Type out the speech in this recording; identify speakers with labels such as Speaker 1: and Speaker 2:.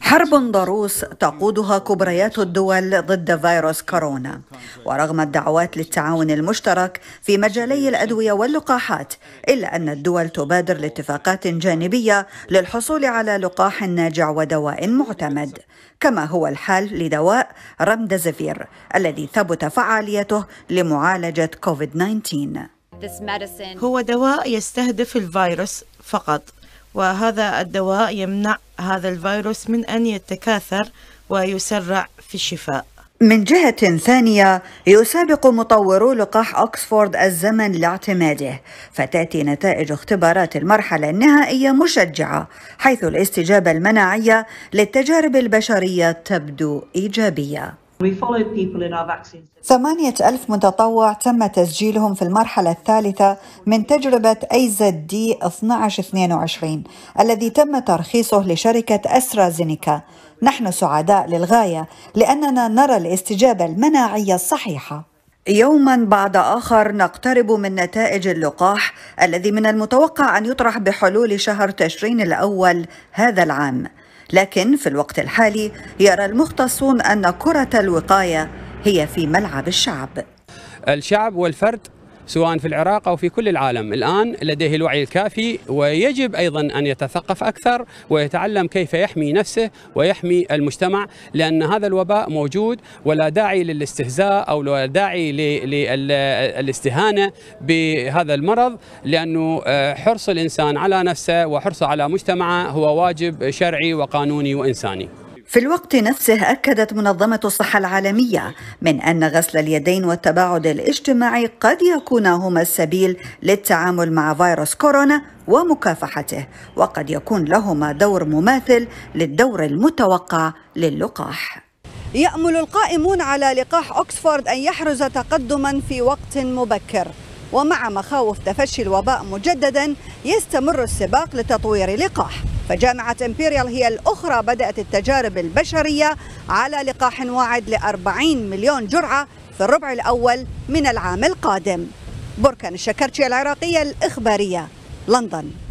Speaker 1: حرب ضروس تقودها كبريات الدول ضد فيروس كورونا ورغم الدعوات للتعاون المشترك في مجالي الادويه واللقاحات الا ان الدول تبادر لاتفاقات جانبيه للحصول على لقاح ناجع ودواء معتمد كما هو الحال لدواء رمدزفير الذي ثبت فعاليته لمعالجه كوفيد
Speaker 2: 19
Speaker 1: هو دواء
Speaker 2: يستهدف الفيروس فقط وهذا الدواء يمنع هذا الفيروس من أن يتكاثر ويسرع في الشفاء
Speaker 1: من جهة ثانية يسابق مطورو لقاح أكسفورد الزمن لاعتماده فتأتي نتائج اختبارات المرحلة النهائية مشجعة حيث الاستجابة المناعية للتجارب البشرية تبدو إيجابية ثمانية ألف متطوع تم تسجيلهم في المرحلة الثالثة من تجربة أيزد دي 1222 الذي تم ترخيصه لشركة أسترازينيكا نحن سعداء للغاية لأننا نرى الاستجابة المناعية الصحيحة يوما بعد اخر نقترب من نتائج اللقاح الذي من المتوقع ان يطرح بحلول شهر تشرين الاول هذا العام لكن في الوقت الحالي يرى المختصون أن كرة الوقاية هي في ملعب الشعب
Speaker 2: الشعب والفرد سواء في العراق أو في كل العالم الآن لديه الوعي الكافي ويجب أيضا أن يتثقف أكثر ويتعلم كيف يحمي نفسه ويحمي المجتمع لأن هذا الوباء موجود ولا داعي للاستهزاء أو لا داعي للاستهانة بهذا المرض لأنه آه، حرص الإنسان على نفسه وحرصه على مجتمعه هو واجب شرعي وقانوني وإنساني
Speaker 1: في الوقت نفسه أكدت منظمة الصحة العالمية من أن غسل اليدين والتباعد الاجتماعي قد يكون هما السبيل للتعامل مع فيروس كورونا ومكافحته وقد يكون لهما دور مماثل للدور المتوقع للقاح يأمل القائمون على لقاح أكسفورد أن يحرز تقدما في وقت مبكر ومع مخاوف تفشي الوباء مجددا يستمر السباق لتطوير لقاح فجامعة إمبريال هي الأخرى بدأت التجارب البشرية على لقاح واعد لأربعين مليون جرعة في الربع الأول من العام القادم بركان الشكرتشي العراقية الإخبارية لندن